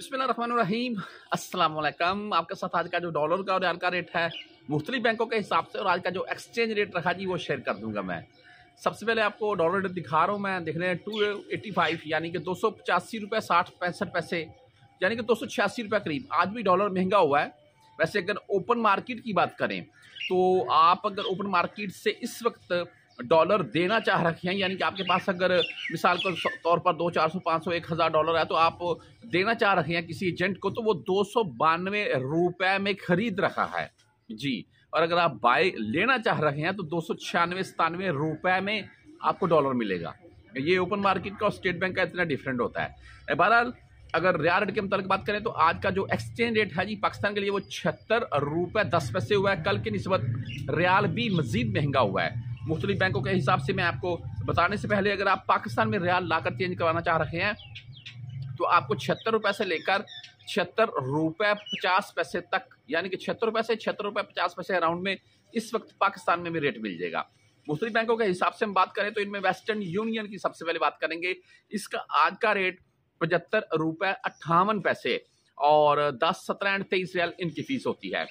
अस्सलाम वालेकुम आपके साथ आज का जो डॉलर का और यार का रेट है मुख्तलि बैंकों के हिसाब से और आज का जो एक्सचेंज रेट रखा जी वो शेयर कर दूंगा मैं सबसे पहले आपको डॉलर रेट दिखा रहा हूँ मैं देख रहे हैं टू एटी फाइव यानी कि दो सौ पचासी रुपये साठ पैंसठ पैसे यानी कि दो सौ छियासी रुपये करीब आज भी डॉलर महंगा हुआ है वैसे अगर ओपन मार्केट की बात करें तो आप अगर ओपन मार्केट से इस वक्त डॉलर देना चाह रखे हैं यानी कि आपके पास अगर मिसाल के तौर पर दो चार सौ पाँच सौ एक हज़ार डॉलर है तो आप देना चाह रखे हैं किसी एजेंट को तो वो दो सौ बानवे रुपये में ख़रीद रखा है जी और अगर आप बाय लेना चाह रहे हैं तो दो सौ छियानवे सतानवे रुपये में आपको डॉलर मिलेगा ये ओपन मार्केट का और स्टेट बैंक का इतना डिफरेंट होता है बहरहाल अगर रियाल रेट के मुताबिक बात करें तो आज का जो एक्सचेंज रेट है जी पाकिस्तान के लिए वो छिहत्तर रुपये दस पैसे हुआ है कल के नस्बत रियाल भी मजीद महंगा हुआ है मुख्तलि बैंकों के हिसाब से मैं आपको बताने से पहले अगर आप पाकिस्तान में रियाल लाकर चेंज करवाना चाह रहे हैं तो आपको छिहत्तर रुपये से लेकर छिहत्तर रुपये पचास पैसे तक यानी कि छिहत्तर रुपये से छिहत्तर रुपये पचास पैसे अराउंड में इस वक्त पाकिस्तान में भी रेट मिल जाएगा मुस्लिम बैंकों के हिसाब से हम बात करें तो इनमें वेस्टर्न यूनियन की सबसे पहले बात करेंगे इसका आज का रेट पचहत्तर रुपये अट्ठावन पैसे और दस सत्रह एंड तेईस रियाल इनकी फीस होती है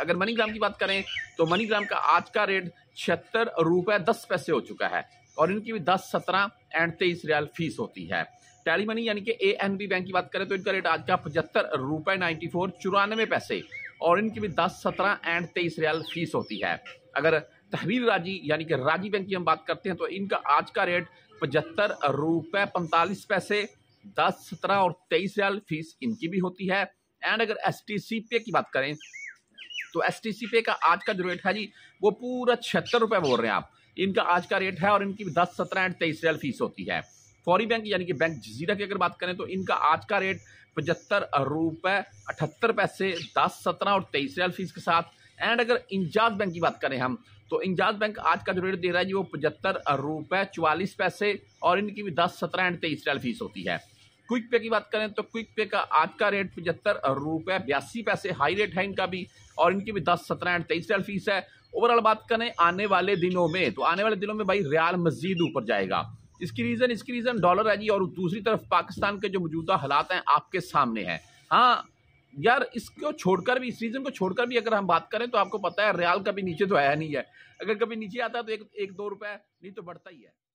अगर मनीग्राम की बात करें तो मनीग्राम का आज का रेट छिहत्तर रुपए दस पैसे हो चुका है और इनकी भी दस सत्रह एंड तेईस रियाल फीस होती है टैली मनी यानी कि ए एन बी बैंक की बात करें तो इनका रेट आज का पचहत्तर रुपए नाइन्टी फोर चौरानवे पैसे और इनकी भी दस सत्रह एंड तेईस रियाल फीस होती है अगर तहरीर राजी यानी कि राजी बैंक की हम बात करते हैं तो इनका आज का रेट पचहत्तर रुपए पैंतालीस पैसे दस सत्रह और तेईस रियाल फीस इनकी भी होती है एंड अगर एस टी सी पे की बात करें तो एस पे का आज का जो रेट है जी वो पूरा छिहत्तर रुपये बोल रहे हैं आप इनका आज का रेट है और इनकी दस सत्रह एंड तेईस रियल फीस होती है फौरी बैंक यानी कि बैंक जजीरा की अगर बात करें तो इनका आज का रेट पचहत्तर रुपये अठहत्तर पैसे दस सत्रह और तेईस रियल फीस के साथ एंड अगर इंजाज बैंक की बात करें हम तो इंजाज बैंक आज का जो रेट दे रहा है जी वो पचहत्तर रुपये चवालीस पैसे और इनकी भी दस सत्रह एंड तेईस रियल फीस होती है क्विक पे की बात करें तो क्विक पे का आज का रेट पचहत्तर रुपए बयासी पैसे हाई रेट है इनका भी और इनकी भी दस सत्रह एंड तेईस रियाल फीस है ओवरऑल बात करें आने वाले दिनों में तो आने वाले दिनों में भाई रियाल मजीद ऊपर जाएगा इसकी रीज़न इसकी रीज़न डॉलर है जी और दूसरी तरफ पाकिस्तान के जो मौजूदा हालात हैं आपके सामने हैं हाँ यार इसको छोड़कर भी इस रीज़न को छोड़कर भी अगर हम बात करें तो आपको पता है रियाल कभी नीचे तो आया नहीं है अगर कभी नीचे आता है तो एक एक दो रुपये नहीं तो बढ़ता ही है